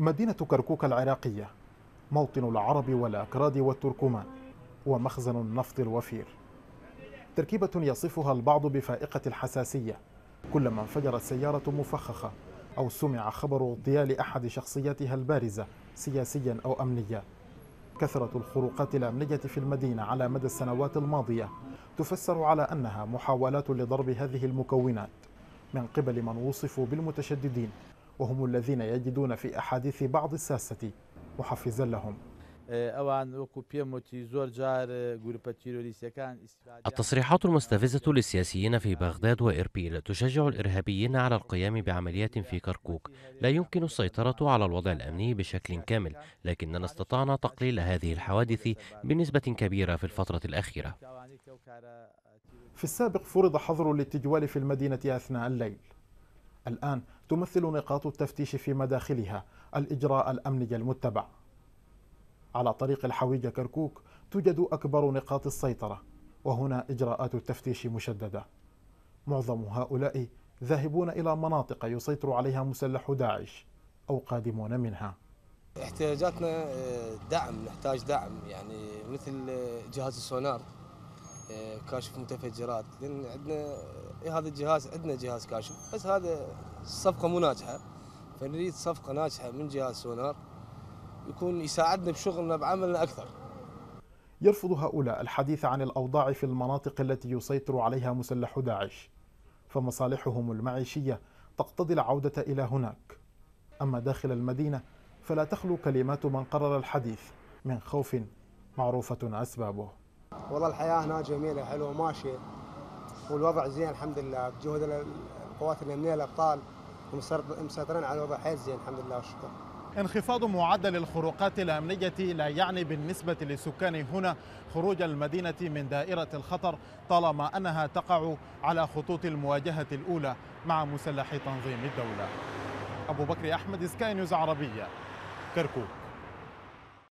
مدينة كركوك العراقية موطن العرب والأكراد والتركمان ومخزن النفط الوفير تركيبة يصفها البعض بفائقة الحساسية كلما انفجرت سيارة مفخخة أو سمع خبر اغتيال أحد شخصياتها البارزة سياسيا أو أمنيا كثرة الخروقات الأمنية في المدينة على مدى السنوات الماضية تفسر على أنها محاولات لضرب هذه المكونات من قبل من وصفوا بالمتشددين وهم الذين يجدون في أحاديث بعض الساسة محفزا لهم إيه، التصريحات المستفزة للسياسيين في بغداد وإربيل تشجع الإرهابيين على القيام بعمليات في كركوك لا يمكن السيطرة على الوضع الأمني بشكل كامل لكننا استطعنا تقليل هذه الحوادث بنسبة كبيرة في الفترة الأخيرة في السابق فرض حظر للتجوال في المدينة أثناء الليل الآن تمثل نقاط التفتيش في مداخلها الإجراء الأمني المتبع على طريق الحويجة كركوك توجد أكبر نقاط السيطرة وهنا إجراءات التفتيش مشددة معظم هؤلاء ذاهبون إلى مناطق يسيطر عليها مسلح داعش أو قادمون منها احتياجاتنا آه، دعم نحتاج دعم يعني مثل آه، جهاز السونار آه، كاشف متفجرات لان عندنا إيه، هذا الجهاز عندنا جهاز كاشف بس هذا الصفقه مو ناجحه فنريد صفقه ناجحه من جهاز سونار يكون يساعدنا بشغلنا بعملنا اكثر يرفض هؤلاء الحديث عن الاوضاع في المناطق التي يسيطر عليها مسلح داعش فمصالحهم المعيشيه تقتضي العوده الى هناك اما داخل المدينه فلا تخلو كلمات من قرر الحديث من خوف معروفه اسبابه والله الحياه هنا جميله حلوه ماشيه والوضع زين الحمد لله بجهود القوات الامنيه الابطال مسيطرين على الوضع حيث زين الحمد لله والشكر. انخفاض معدل الخروقات الأمنية لا يعني بالنسبة لسكان هنا خروج المدينة من دائرة الخطر طالما أنها تقع على خطوط المواجهة الأولى مع مسلح تنظيم الدولة أبو بكر أحمد سكاي نيوز عربية كركوك